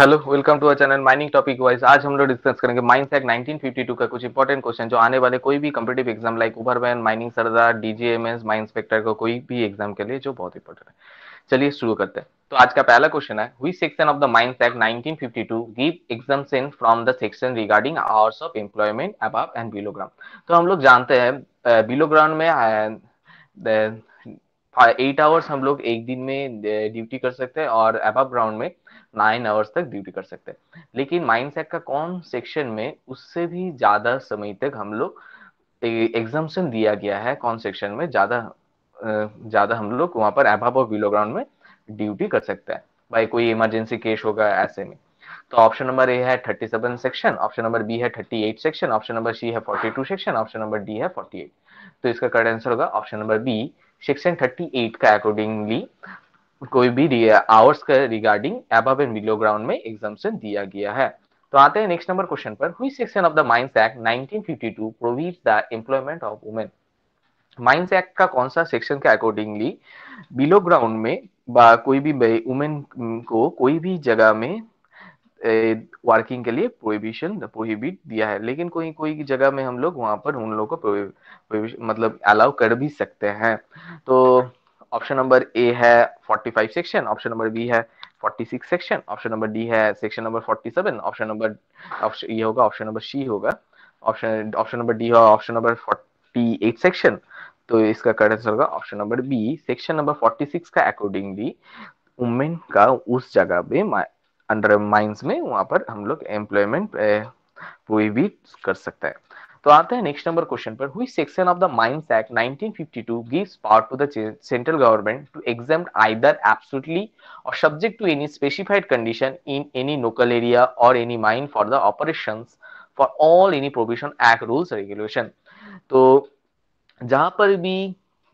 Hello welcome to our channel mining topic wise आज हम लोग डिस्कस करेंगे माइंस एक्ट 1952 का कुछ इंपॉर्टेंट क्वेश्चन जो आने वाले कोई भी competitive exam like overman mining sirdar DGMS mine inspector का कोई भी एग्जाम के लिए जो बहुत इंपॉर्टेंट है चलिए शुरू करते हैं तो आज का पहला क्वेश्चन है which section of the mines act to give exemption from the section regarding hours of employment above and below ground तो हम लोग जानते हैं बिलो ग्राउंड में एट हाँ, आवर्स हम लोग एक दिन में ड्यूटी कर सकते हैं और एबब ग्राउंड में नाइन आवर्स तक ड्यूटी कर सकते हैं लेकिन माइंड सेट का कौन सेक्शन में उससे भी ज्यादा समय तक हम लोग एग्जामेशन दिया गया है कौन सेक्शन में ज्यादा ज्यादा हम लोग वहां पर एबाब और बिलो ग्राउंड में ड्यूटी कर सकते हैं भाई कोई इमरजेंसी केस होगा ऐसे में तो ऑप्शन नंबर ए है thirty seven section option number B है thirty eight section option number C है forty two section option number D है फोर्टी एट तो इसका करेक्ट आंसर होगा ऑप्शन नंबर बी सेक्शन 38 का अकॉर्डिंगली कोई भी आवर्स का regarding above and below ground में एग्जाम्पन दिया गया है तो आते हैं नेक्स्ट नंबर क्वेश्चन पर हुई section of the mines act 1952 provides the employment of women mines act का कौन सा सेक्शन के अकॉर्डिंगली बिलो ग्राउंड में कोई भी वुमेन को कोई भी जगह में वर्किंग के लिए प्रोहिबिशन प्रोहिबिट दिया है लेकिन कोई कोई की जगह में हम लोग वहां पर उन लोगों को मतलब अलाउ कर भी सकते हैं तो ऑप्शन नंबर ए है 45 सेक्शन ऑप्शन नंबर बी है 46 सेक्शन ऑप्शन नंबर डी है सेक्शन नंबर 47 ऑप्शन नंबर ये होगा ऑप्शन नंबर सी होगा ऑप्शन ऑप्शन नंबर डी होगा ऑप्शन नंबर 48 सेक्शन तो इसका करेक्ट आंसर होगा option number B section number 46 का अकॉर्डिंगली वुमेन का उस जगह पे अंडर माइंस में वहां पर हम लोग एम्प्लॉयमेंट कोई भी कर सकता है तो आते हैं नेक्स्ट नंबर क्वेश्चन पर हुई section of the mines act 1952 gives power to the central government to exempt either absolutely or subject to any specified condition in any local area or any mine for the operations for all any provision act rules regulation तो जहां पर भी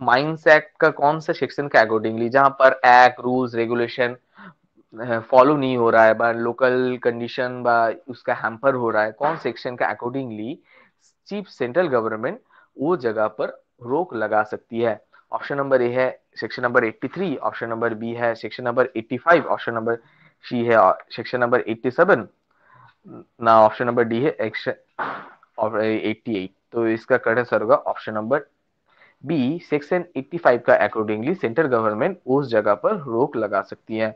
mines act का कौन सा section के accordingly जहां पर एक्ट रूल्स रेगुलेशन फॉलो नहीं हो रहा है बा लोकल कंडीशन बा उसका हैम्पर हो रहा है कौन सेक्शन का अकॉर्डिंगली चीफ सेंट्रल गवर्नमेंट वो जगह पर रोक लगा सकती है ऑप्शन नंबर ए है section number 83 option number B है section number 85 option number C है सेक्शन नंबर 87 ना ऑप्शन नंबर डी है एक्शन 88 तो इसका करेक्ट आंसर होगा ऑप्शन नंबर बी सेक्शन 85 का अकॉर्डिंगली सेंट्रल गवर्नमेंट उस जगह पर रोक लगा सकती है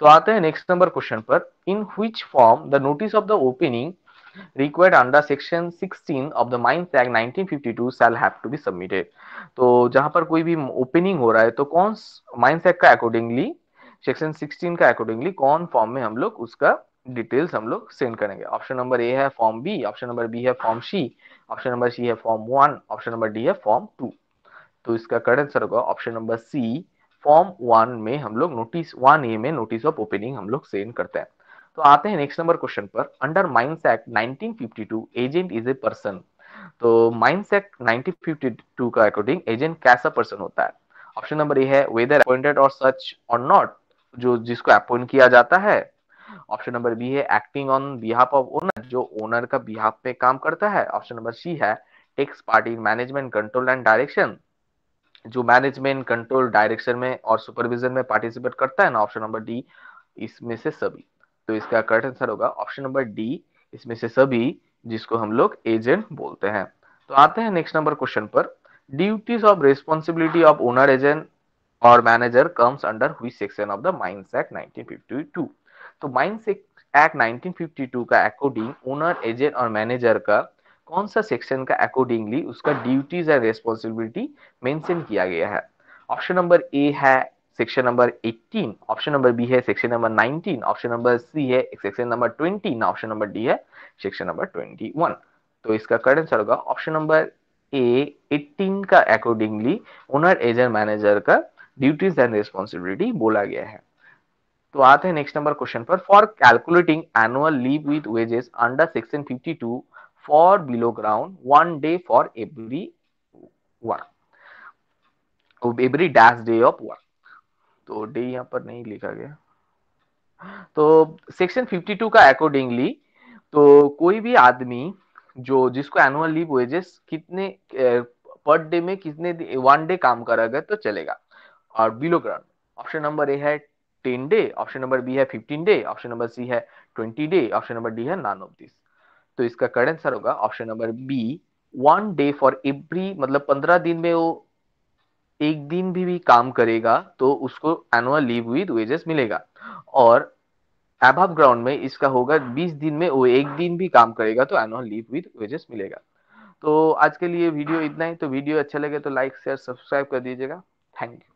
तो आते हैं नेक्स्ट नंबर क्वेश्चन पर in which form the notice of the opening required under section 16 of the mines act 1952 shall have to be submitted तो जहां पर कोई भी ओपनिंग हो रहा है तो कौन माइंस एक्ट का अकॉर्डिंगली सेक्शन 16 का अकॉर्डिंगली कौन फॉर्म में हम लोग उसका डिटेल्स हम लोग सेंड करेंगे ऑप्शन नंबर ए है form B option number B है form C option number C है form one option number D है फॉर्म टू तो इसका करेक्ट आंसर होगा option number C form one में हम लोग नोटिस वन ए में नोटिस ऑफ ओपनिंग हम लोग सेंड करते हैं तो आते हैं नेक्स्ट नंबर क्वेश्चन पर under mines act 1952 agent is a person तो माइंस एक्ट 1952 का अकॉर्डिंग एजेंट कैसा पर्सन होता है ऑप्शन नंबर ए है वेदर अपॉइंटेड और सच और नॉट जो जिसको अपॉइंट किया जाता है ऑप्शन नंबर बी है acting on behalf of owner जो ओनर का बिहाफ पे काम करता है ऑप्शन नंबर सी है takes party management control and direction जो मैनेजमेंट कंट्रोल डायरेक्शन में और सुपरविजन में पार्टिसिपेट करता है ना ऑप्शन नंबर डी इसमें से सभी तो इसका करेक्ट आंसर होगा ऑप्शन नंबर डी इसमें से सभी जिसको हम लोग एजेंट बोलते हैं तो आते हैं नेक्स्ट नंबर क्वेश्चन पर duties of responsibility of owner agent और मैनेजर कम्स अंडर हुई section of the mines act 1952 तो माइंस एक्ट 1952 का अकॉर्डिंग ओनर एजेंट और मैनेजर का कौन सा सेक्शन का अकॉर्डिंगली उसका ड्यूटीज एंड रेस्पॉन्सिबिलिटी मेंशन किया गया है ऑप्शन नंबर ए है section number 18 option number B है section number 19 option number C है सेक्शन नंबर 20 ना ऑप्शन नंबर डी है सेक्शन नंबर 21 तो इसका करेक्ट आंसर होगा ऑप्शन नंबर ए 18 का अकॉर्डिंगली ओनर एजेंट मैनेजर का ड्यूटीज एंड रिस्पांसिबिलिटी बोला गया है तो आते हैं नेक्स्ट नंबर क्वेश्चन पर for calculating annual leave with wages under section 52 for below ground, one day for every work, every dash day of work. तो day यहाँ पर नहीं लिखा गया तो सेक्शन 52 का अकॉर्डिंगली तो कोई भी आदमी जो जिसको एनुअल लीव वेजेस कितने पर डे में कितने वन डे काम करेगा तो चलेगा और below ground option number A है ten day option number B है fifteen day option number C है twenty day option number D है नान ऑफ दिस तो इसका करेक्ट आंसर होगा option number B one day for every मतलब पंद्रह दिन में वो एक दिन भी, भी काम करेगा तो उसको एनुअल लीव विद वेजेस मिलेगा और एबव ग्राउंड में इसका होगा बीस दिन में वो एक दिन भी काम करेगा तो एनुअल लीव विद वेजेस मिलेगा तो आज के लिए वीडियो इतना ही तो वीडियो अच्छा लगे तो लाइक शेयर सब्सक्राइब कर दीजिएगा थैंक यू